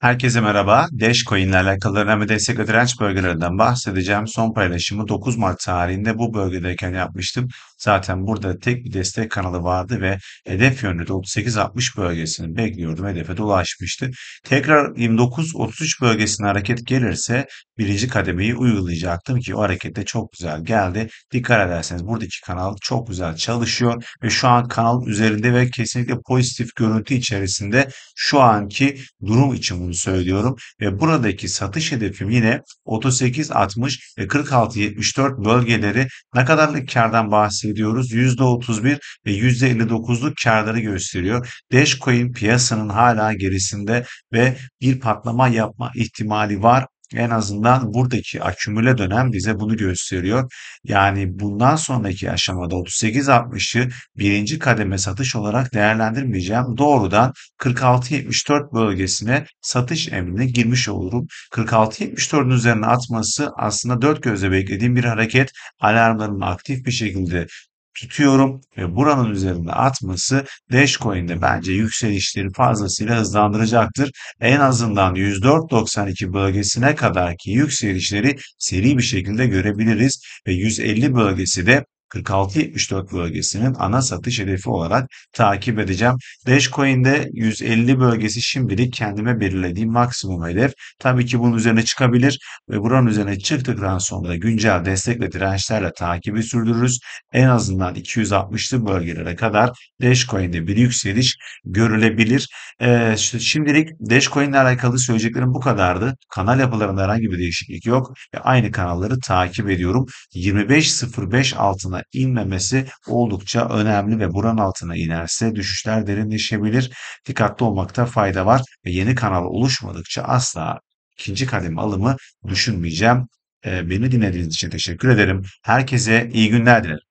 Herkese merhaba. Dashcoin ile alakalı önemli destek ve direnç bölgelerinden bahsedeceğim. Son paylaşımı 9 Mart tarihinde bu bölgedeyken yapmıştım. Zaten burada tek bir destek kanalı vardı ve hedef yönünde 38-60 bölgesini bekliyordum. Hedefe dolaşmıştı. Tekrar 29-33 bölgesine hareket gelirse birinci kademeyi uygulayacaktım ki o harekette çok güzel geldi. Dikkat ederseniz buradaki kanal çok güzel çalışıyor ve şu an kanal üzerinde ve kesinlikle pozitif görüntü içerisinde şu anki durum için bunu söylüyorum. Ve buradaki satış hedefim yine 38.60 ve 46.74 bölgeleri ne kadarlık kardan bahsediyoruz? %31 ve %59'luk karları gösteriyor. Dashcoin piyasanın hala gerisinde ve bir patlama yapma ihtimali var en azından buradaki akümüle dönem bize bunu gösteriyor. Yani bundan sonraki aşamada 38.60'ı birinci kademe satış olarak değerlendirmeyeceğim. Doğrudan 46.74 bölgesine satış emrine girmiş olurum. 46.74'ün üzerine atması aslında dört gözle beklediğim bir hareket. Alarmların aktif bir şekilde tutuyorum ve buranın üzerinde atması Dashcoin'de bence yükselişleri fazlasıyla hızlandıracaktır. En azından 104.92 bölgesine kadarki yükselişleri seri bir şekilde görebiliriz ve 150 bölgesi de 46-74 bölgesinin ana satış hedefi olarak takip edeceğim. Dashcoin'de 150 bölgesi şimdilik kendime belirlediğim maksimum hedef. Tabii ki bunun üzerine çıkabilir ve buranın üzerine çıktıktan sonra güncel destek ve dirençlerle takibi sürdürürüz. En azından 260'lı bölgelere kadar Dashcoin'de bir yükseliş görülebilir. Ee, şimdilik Dashcoin ile alakalı söyleyeceklerim bu kadardı. Kanal yapılarında herhangi bir değişiklik yok. Ve aynı kanalları takip ediyorum. 25.05 altında altına inmemesi oldukça önemli ve buran altına inerse düşüşler derinleşebilir. Dikkatli olmakta fayda var ve yeni kanal oluşmadıkça asla ikinci kademe alımı düşünmeyeceğim. Ee, beni dinlediğiniz için teşekkür ederim. Herkese iyi günler dilerim.